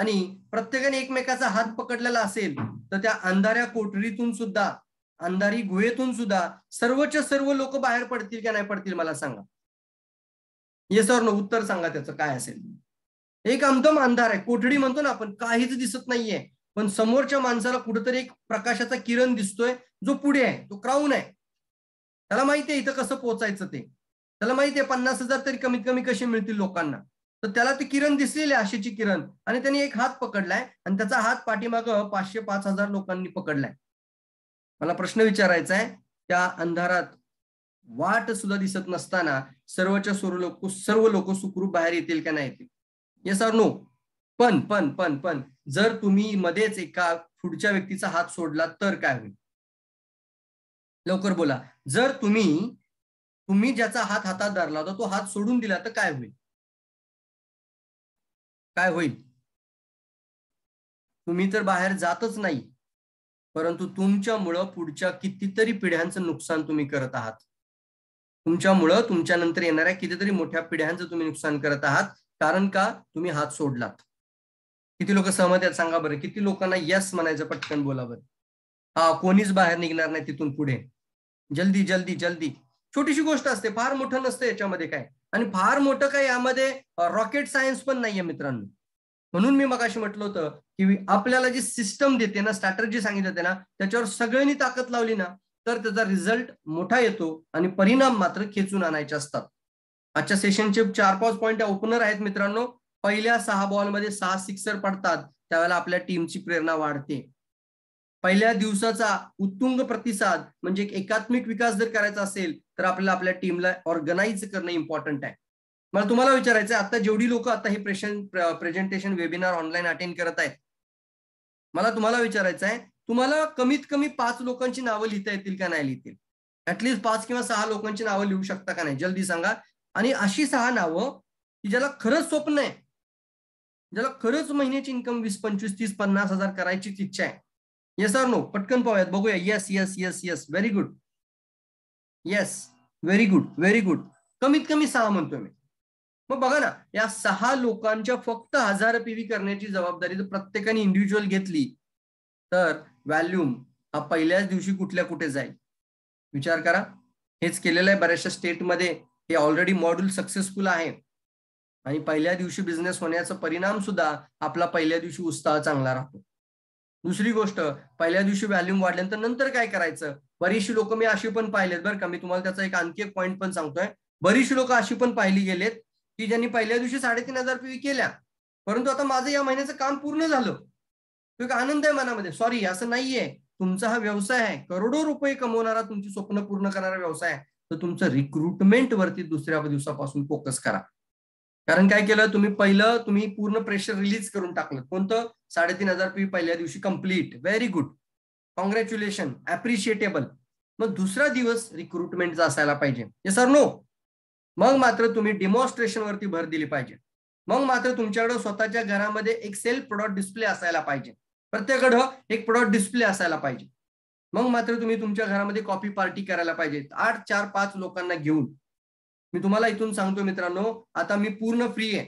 आणि प्रत्येकाने एकमेकाचा हात पकडलेला असेल तर त्या अंधाऱ्या कोठरीतून सुद्धा अंधारी गुहेतून सुद्धा सर्वच्या सर्व लोक बाहेर पडतील का नाही पडतील मला सांगा येस न उत्तर सांगा त्याचं काय असेल एक आमदम अंधार आहे कोठडी म्हणतो ना आपण काहीच दिसत नाहीये पण समोरच्या माणसाला कुठेतरी एक प्रकाशाचा किरण दिसतोय जो पुढे आहे तो क्राऊन आहे त्याला माहिती आहे इथं कसं पोहोचायचं ते त्याला माहिती आहे पन्नास हजार तरी कमीत कमी कसे मिळतील लोकांना तर त्याला ती किरण दिसलेली आशेची किरण आणि त्यांनी एक हात पकडलाय आणि त्याचा हात पाठीमाग पाचशे पाच हजार लोकांनी पकडलाय मला प्रश्न विचारायचा आहे त्या अंधारात वाट सुद्धा दिसत नसताना सर्वच्या सर्व लोक सर्व लोक सुखरूप बाहेर येतील का नाही येतील येस आर नो पण पण पण पण जर तुम्ही मध्येच एका पुढच्या व्यक्तीचा हात सोडला तर काय होईल लवकर बोला जर तुम्ही तुम्ही ज्याचा हात हातात धरला होता तो हात सोडून दिला तर काय होईल काय होईल तुम्ही तर बाहेर जातच नाही परंतु तुमच्यामुळं पुढच्या कितीतरी पिढ्यांचं नुकसान तुम्ही करत आहात तुमच्यामुळं तुमच्यानंतर येणाऱ्या कितीतरी मोठ्या पिढ्यांचं तुम्ही नुकसान करत आहात कारण का तुम्ही हात सोडलात किती लोक सहमत आहेत सांगा बरं किती लोकांना यस म्हणायचं पटकन बोला बरं हा कोणीच बाहेर निघणार नाही तिथून पुढे जल्दी जल्दी जल्दी छोटीशी गोष्ट असते फार मोठं नसतं याच्यामध्ये काय आणि फार मोठं काही यामध्ये रॉकेट सायन्स पण नाहीये मित्रांनो म्हणून मी मग म्हटलं होतं की आपल्याला जी सिस्टम देते ना स्ट्रॅटर्जी सांगितलं ते ना त्याच्यावर सगळ्यांनी ताकद लावली ना तर त्याचा रिझल्ट मोठा येतो आणि परिणाम मात्र खेचून आणायचे असतात आजच्या सेशनचे चार पाच पॉईंट ओपनर आहेत मित्रांनो पहिल्या सहा बॉलमध्ये सहा सिक्सर पडतात त्यावेळेला आपल्या टीमची प्रेरणा वाढते पहिल्या दिवसाचा उत्तुंग प्रतिसाद म्हणजे एकात्मिक विकास जर करायचा असेल तर आपल्याला आपल्या टीमला ऑर्गनाईज करणं इम्पॉर्टंट आहे मला तुम्हाला विचारायचं आहे आता जेवढी लोक आता हे प्रेशन प्रेझेंटेशन वेबिनार ऑनलाईन अटेंड करत आहेत मला तुम्हाला विचारायचं आहे तुम्हाला कमीत कमी पाच लोकांची नावं लिहिता येतील का नाही लिहितील ऍटलिस्ट पाच किंवा सहा लोकांची नावं लिहू शकता का नाही जल्दी सांगा आणि अशी सहा नावं की ज्याला खरंच स्वप्न आहे ज्याला खरंच महिन्याची इन्कम वीस पंचवीस तीस पन्नास हजार करायचीच इच्छा आहे येस आर नो पटकन पाहूयात बघूया yes yes yes yes very good yes very good very good कमीत कमी सहा म्हणतोय मी मग बघा ना या सहा लोकांच्या फक्त हजार पीव्ही करण्याची जबाबदारी जर प्रत्येकाने इंडिव्हिज्युअल घेतली तर व्हॅल्यूम हा पहिल्याच दिवशी कुठल्या कुठे जाईल विचार करा हेच केलेलं आहे बऱ्याचशा स्टेटमध्ये हे ऑलरेडी मॉड्यूल सक्सेसफुल आहे आणि पहिल्या दिवशी बिझनेस होण्याचा परिणाम सुद्धा आपला पहिल्या दिवशी उत्साह चांगला राहतो दुसरी गोष्ट पहिल्या दिवशी व्हॅल्यूम वाढल्यानंतर नंतर काय करायचं बरीचशी लोक मी अशी पण पाहिलेत बरं का मी तुम्हाला त्याचा एक आणखी एक पॉईंट पण सांगतोय बरीचशी लोक अशी पण पाहिली गेलेत की ज्यांनी पहिल्या दिवशी साडेतीन हजार पीवी केल्या परंतु आता माझं या महिन्याचं काम पूर्ण झालं तो एक आनंद आहे मनामध्ये सॉरी असं नाहीये तुमचा हा व्यवसाय आहे करोडो रुपये कमवणारा तुमची स्वप्न पूर्ण करणारा व्यवसाय आहे तर तुमचं रिक्रुटमेंट वरती दुसऱ्या दिवसापासून फोकस करा कारण काय केलं तुम्ही पहिलं तुम्ही पूर्ण प्रेशर रिलीज करून टाकलं कोणतं साडेतीन हजार पी पहिल्या दिवशी complete very good congratulation appreciatable मग दुसरा दिवस रिक्रुटमेंटचा असायला पाहिजे ये सर नो मग मात्र तुम्ही वरती भर दिली पाहिजे मग मात्र तुमच्याकडे स्वतःच्या घरामध्ये एक सेल्फ प्रॉडक्ट डिस्प्ले असायला पाहिजे प्रत्येकाकडं एक प्रॉडक्ट डिस्प्ले असायला पाहिजे मग मात्र तुम्ही तुमच्या घरामध्ये कॉफी पार्टी करायला पाहिजे आठ चार पाच लोकांना घेऊन मी तुम्हाला इथून सांगतो मित्रांनो आता मी पूर्ण फ्री आहे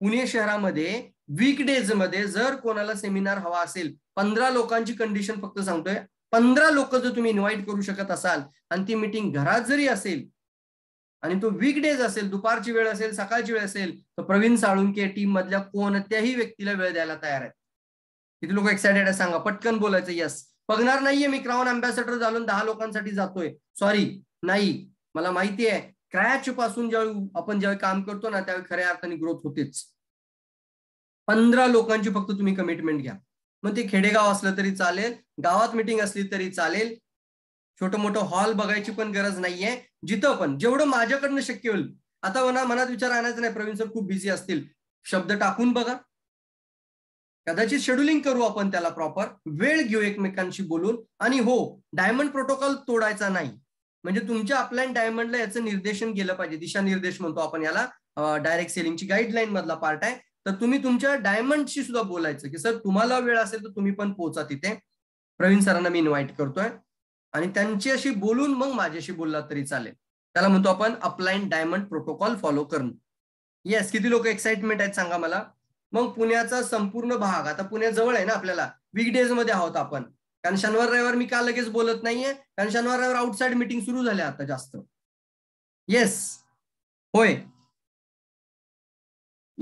पुणे शहरामध्ये वीकडेज मध्ये जर कोणाला सेमिनार हवा असेल पंधरा लोकांची कंडिशन फक्त सांगतोय पंधरा लोक जर तुम्ही इन्व्हाइट करू शकत असाल आणि ती मिटिंग घरात जरी असेल आणि तो वीकडेज असेल दुपारची वेळ असेल सकाळची वेळ असेल तर प्रवीण साळुंके टीम मधल्या कोणत्याही व्यक्तीला वेळ द्यायला तयार आहेत किती लोक एक्साइटेड आहे सांगा पटकन बोलायचं यस बघणार नाहीये मी क्राऊन अम्बॅसेडर घालून दहा लोकांसाठी जातोय सॉरी नाही मला माहिती आहे क्रॅच पासून ज्यावेळी आपण ज्यावेळी काम करतो ना त्यावेळी खऱ्या अर्थाने ग्रोथ होतेच पंधरा लोकांची फक्त तुम्ही कमिटमेंट घ्या मग ते खेडेगाव असलं तरी चालेल गावात मिटिंग असली तरी चालेल छोटं मोठं हॉल बघायची पण गरज नाहीये जिथं पण जेवढं माझ्याकडनं शक्य होईल आता मला मनात विचार आणायचा नाही प्रवीण सर खूप बिझी असतील शब्द टाकून बघा कदाचित शेड्युलिंग करू आपण त्याला प्रॉपर वेळ घेऊ एकमेकांशी बोलून आणि हो डायमंड प्रोटोकॉल तोडायचा नाही म्हणजे तुमच्या अपलाईन डायमंडला याचं निर्देशन केलं पाहिजे दिशानिर्देश म्हणतो आपण याला डायरेक्ट सेलिंगची गाईडलाईन मधला पार्ट आहे तर तुम्ही तुमच्या डायमंडशी सुद्धा बोलायचं की सर तुम्हाला वेळ असेल तर तुम्ही पण पोहोचा तिथे प्रवीण सरांना मी इन्व्हाइट करतोय आणि त्यांच्याशी बोलून मग माझ्याशी बोलला तरी चालेल त्याला म्हणतो आपण अपलाईन डायमंड प्रोटोकॉल फॉलो करणं येस किती लोक एक्साइटमेंट आहेत सांगा मला मग पुण्याचा संपूर्ण भाग आता पुण्याजवळ आहे ना आपल्याला डेज मध्ये आहोत आपण कारण शनिवार रविवार मी का लगेच बोलत नाहीये कारण शनिवार रविवार आउटसाईड मिटिंग सुरू झाल्या आता जास्त येस होय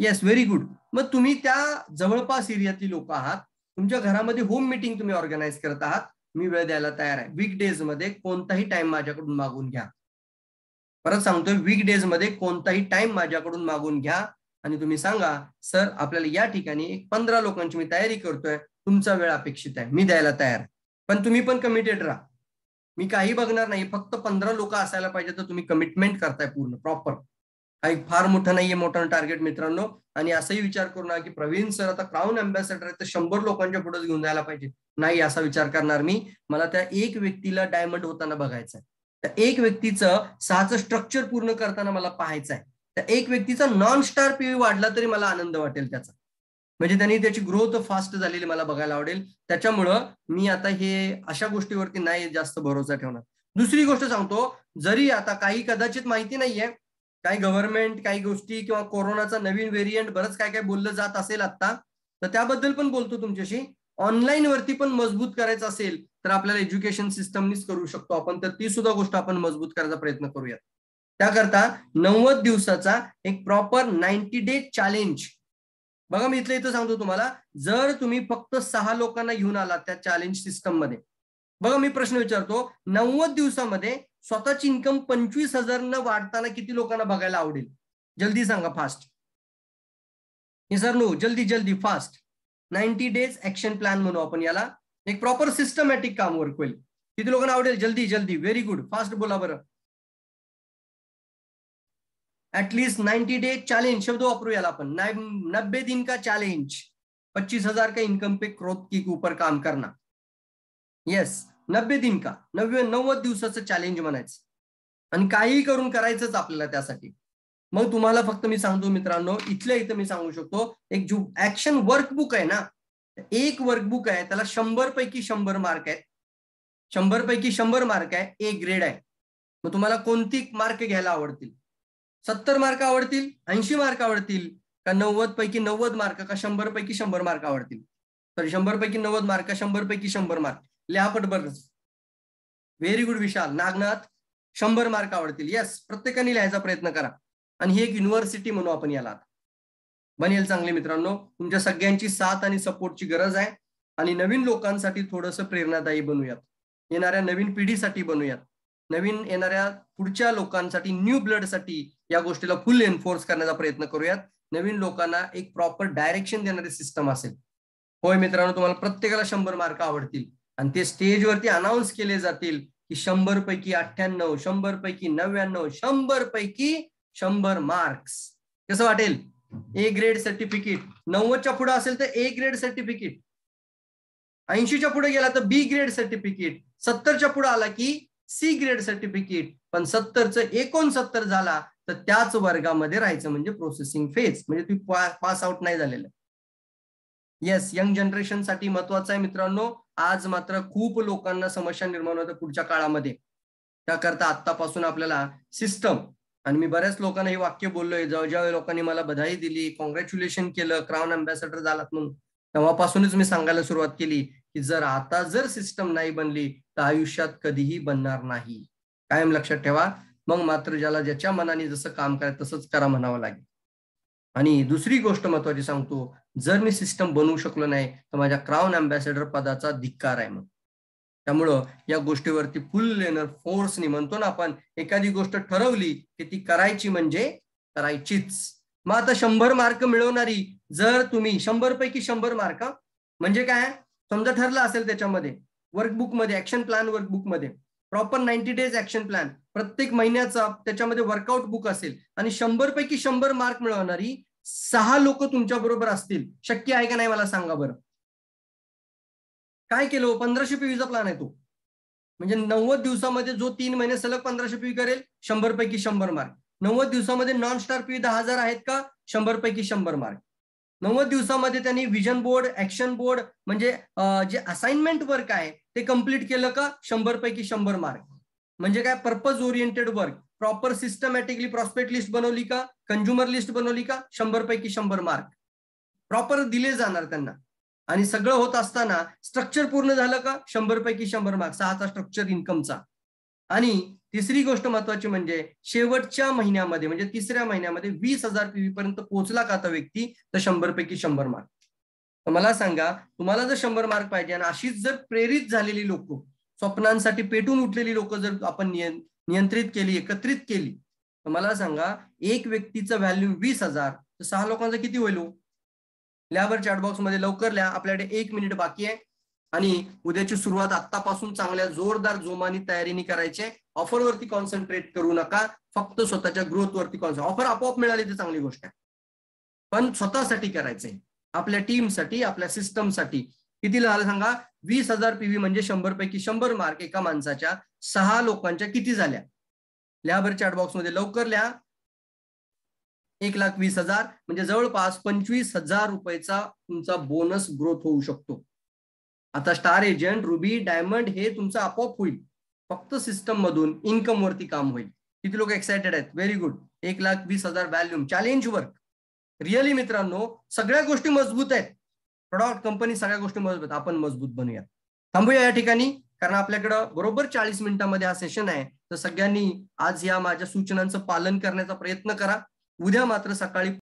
येस व्हेरी गुड मग तुम्ही त्या जवळपास एरियातली लोक आहात तुमच्या घरामध्ये होम मिटिंग तुम्ही ऑर्गनाईज करत आहात मी वेळ द्यायला तयार आहे वीक डेज मध्ये कोणताही टाइम माझ्याकडून मागून घ्या परत सांगतोय डेज मध्ये कोणताही टाइम माझ्याकडून मागून घ्या आणि तुम्ही सांगा सर आपल्याला या ठिकाणी एक पंधरा लोकांची मी तयारी करतोय तुमचा वेळ अपेक्षित आहे मी द्यायला तयार पण तुम्ही पण कमिटेड राहा मी काही बघणार नाही फक्त पंधरा लोक असायला पाहिजे तर तुम्ही कमिटमेंट करताय पूर्ण प्रॉपर हा एक फार मोठा नाहीये मोठा टार्गेट मित्रांनो आणि असंही विचार करू की प्रवीण सर आता क्राऊन अँबॅसेडर आहे तर शंभर लोकांच्या पुढे घेऊन जायला पाहिजे नाही असा विचार करणार मी मला त्या एक व्यक्तीला डायमंड होताना बघायचं आहे त्या एक व्यक्तीचं सहाचं स्ट्रक्चर पूर्ण करताना मला पाहायचं आहे त्या एक व्यक्तीचा नॉन स्टार पीव्ही वाढला तरी मला आनंद वाटेल त्याचा म्हणजे त्यांनी त्याची ग्रोथ फास्ट झालेली मला बघायला आवडेल त्याच्यामुळं मी आता हे अशा गोष्टीवरती नाही जास्त भरोसा ठेवणार दुसरी गोष्ट सांगतो जरी आता काही कदाचित माहिती नाहीये काही गव्हर्नमेंट काही गोष्टी किंवा कोरोनाचा नवीन व्हेरियंट बरंच काय काय बोललं जात असेल आता तर त्याबद्दल पण बोलतो तुमच्याशी ऑनलाईन वरती पण मजबूत करायचं असेल तर आपल्याला एज्युकेशन सिस्टमनीच करू शकतो आपण तर ती सुद्धा गोष्ट आपण मजबूत करायचा प्रयत्न करूयात त्याकरता नव्वद दिवसाचा एक प्रॉपर नाईन्टी डे चॅलेंज बघा मी इथलं इथं सांगतो तुम्हाला जर तुम्ही फक्त सहा लोकांना घेऊन आलात त्या चॅलेंज सिस्टम मध्ये बघा मी प्रश्न विचारतो नव्वद दिवसामध्ये स्वतः इनकम पंचवीस हजार न वाड़ता किती लोकांना बघायला आवडेल जल्दी संगा फास्ट सर नो जल्दी जल्दी fast ninety days action plan मनो अपन ये एक प्रॉपर सिस्टमैटिक काम वर्क होईल किती आवडेल जल्दी जल्दी वेरी गुड फास्ट बोला बर एटलिस्ट नाइनटी डे चैलेंज शब्द वापरू याला नब्बे दिन का चैलेंज पच्चीस हजार का इनकम पे क्रोथ के ऊपर काम करना यस yes. नब्बे दिन का नव्वे नव्वद दिवसाचं चॅलेंज म्हणायचं आणि काहीही करून करायचंच आपल्याला त्यासाठी मग तुम्हाला फक्त मी सांगतो मित्रांनो इथल्या इथं मी सांगू शकतो एक जो ऍक्शन वर्कबुक आहे ना एक वर्कबुक आहे त्याला शंभर पैकी शंभर मार्क आहेत शंभर पैकी शंभर मार्क आहे ए ग्रेड आहे मग तुम्हाला कोणती मार्क घ्यायला आवडतील सत्तर मार्क आवडतील ऐंशी मार्क आवडतील का नव्वद पैकी नव्वद मार्क का शंभर पैकी शंभर मार्क आवडतील तर शंभर पैकी नव्वद मार्क शंभर पैकी शंभर मार्क लिहापट बरंच व्हेरी गुड विशाल नागनाथ शंभर मार्क आवडतील येस प्रत्येकाने लिहायचा प्रयत्न करा आणि ही एक युनिव्हर्सिटी म्हणू आपण याला बनेल चांगले मित्रांनो तुमच्या सगळ्यांची साथ आणि सपोर्टची गरज आहे आणि नवीन लोकांसाठी थोडस प्रेरणादायी बनूयात येणाऱ्या नवीन पिढीसाठी बनूयात नवीन येणाऱ्या पुढच्या लोकांसाठी न्यू ब्लड साठी या गोष्टीला फुल एन्फोर्स करण्याचा प्रयत्न करूयात नवीन लोकांना एक प्रॉपर डायरेक्शन देणारी सिस्टम असेल होय मित्रांनो तुम्हाला प्रत्येकाला शंभर मार्क आवडतील आणि ते स्टेजवरती अनाऊन्स केले जातील की शंभर पैकी अठ्ठ्याण्णव शंभर पैकी नव्याण्णव शंभर पैकी शंभर मार्क्स कसं वाटेल ए ग्रेड सर्टिफिकेट नव्वदच्या पुढे असेल तर ए ग्रेड सर्टिफिकेट ऐंशीच्या पुढे गेला तर बी ग्रेड सर्टिफिकेट सत्तरच्या पुढे आला की सी ग्रेड सर्टिफिकेट पण सत्तरचं एकोणसत्तर झाला तर त्याच वर्गामध्ये राहायचं म्हणजे प्रोसेसिंग फेज म्हणजे तुम्ही पास आउट नाही झालेलं येस यंग जनरेशन साठी महत्वाचं आहे मित्रांनो आज मात्र खूप लोकांना समस्या निर्माण होतात पुढच्या काळामध्ये त्याकरता आतापासून आपल्याला सिस्टम आणि मी बऱ्याच लोकांना हे वाक्य बोललोय ज्या ज्या लोकांनी मला बधाई दिली कॉंग्रॅच्युलेशन केलं क्राऊन अम्बॅसेडर झालात म्हणून तेव्हापासूनच मी सांगायला सुरुवात केली की जर आता जर सिस्टम नाही बनली तर आयुष्यात कधीही बनणार नाही कायम लक्षात ठेवा मग मात्र ज्याला ज्याच्या मनाने जसं काम करायचं तसंच करा म्हणावं लागेल आणि दुसरी गोष्ट महत्वाची सांगतो जर मी सिस्टम बनवू शकलो नाही तर माझ्या क्राऊन अम्बॅसेडर पदाचा धिक्कार आहे मग त्यामुळं या गोष्टीवरती फुल लेनर फोर्सनी म्हणतो ना आपण एखादी गोष्ट ठरवली की ती करायची म्हणजे करायचीच मग आता शंभर मार्क मिळवणारी जर तुम्ही शंभर पैकी शंभर मार्क म्हणजे काय समजा ठरलं असेल त्याच्यामध्ये वर्कबुकमध्ये ऍक्शन प्लॅन वर्कबुकमध्ये proper ninety days action plan प्रत्येक महिन्याचा त्याच्यामध्ये वर्कआउट बुक असेल आणि शंभर पैकी शंभर मार्क मिळवणारी सहा लोक तुमच्या बरोबर असतील शक्य आहे का नाही मला सांगा बरं काय केलं हो? पंधराशे व्हीचा प्लॅन आहे तो म्हणजे नव्वद दिवसामध्ये जो तीन महिने सलग पंधराशे पीव्ही करेल शंभर पैकी शंभर मार्क नव्वद दिवसामध्ये नॉन स्टार पीव्ही दहा हजार आहेत का शंभर पैकी शंभर मार्क नव्वद दिवसामध्ये त्यांनी व्हिजन बोर्ड ऍक्शन बोर्ड म्हणजे जे असाइनमेंट वर्क आहे ते कम्प्लीट केलं का शंभर पैकी शंभर मार्क म्हणजे काय purpose oriented work proper systematically prospect list बनवली का कंझ्युमर लिस्ट बनवली का शंभर पैकी शंभर मार्क प्रॉपर दिले जाणार त्यांना आणि सगळं होत असताना स्ट्रक्चर पूर्ण झालं का शंभर पैकी शंभर मार्क सहाचा स्ट्रक्चर इन्कमचा आणि तिसरी गोष्ट महत्वाची म्हणजे शेवटच्या महिन्यामध्ये म्हणजे तिसऱ्या महिन्यामध्ये वीस हजार पीव्ही पर्यंत पोहोचला का तो व्यक्ती तर शंभर पैकी शंभर मार्क तर मला सांगा तुम्हाला जर शंभर मार्क पाहिजे आणि अशीच जर प्रेरित झालेली लोक स्वप्नांसाठी पेटून उठलेली लोक जर आपण नियंत्रित केली एकत्रित केली तर मला सांगा एक व्यक्तीचं व्हॅल्यू वीस हजार तर सहा लोकांचं किती होईल लॅबर हो? चॅटबॉक्स मध्ये लवकर लिहा आपल्याकडे एक मिनिट बाकी आहे आणि उद्याची सुरुवात आतापासून चांगल्या जोरदार जोमानी तयारीने करायचे ऑफरवरती कॉन्सन्ट्रेट करू नका फक्त स्वतःच्या ग्रोथ वरती कॉन्सन्ट्रेट ऑफर आपोआप मिळाली ती चांगली गोष्ट आहे पण स्वतःसाठी करायचंय आपल्या टीमसाठी आपल्या सिस्टमसाठी किती लिहायला सांगा वीस हजार पीव्ही म्हणजे शंभर पैकी शंभर मार्क एका माणसाच्या सहा लोकांच्या किती झाल्या लॅबर चॅट मध्ये लवकर लिहा एक लाख वीस हजार म्हणजे जवळपास पंचवीस हजार रुपयेचा तुमचा बोनस ग्रोथ होऊ शकतो आता स्टार एजंट रुबी डायमंड हे तुमचं आपोआप होईल फक्त सिस्टम मधून इन्कम वरती काम होईल किती लोक एक्सायटेड आहेत व्हेरी गुड एक लाख वीस हजार व्हॅल्यूम चॅलेंज वर्क रिअली मित्रांनो सगळ्या गोष्टी मजबूत आहेत प्रॉडक्ट कंपनी सगळ्या गोष्टी मजबूत आपण मजबूत बनूया थांबूया या ठिकाणी कारण आपल्याकडं बरोबर चाळीस मिनिटांमध्ये हा सेशन आहे तर सगळ्यांनी आज या माझ्या सूचनांचं पालन करण्याचा प्रयत्न करा उद्या मात्र सकाळी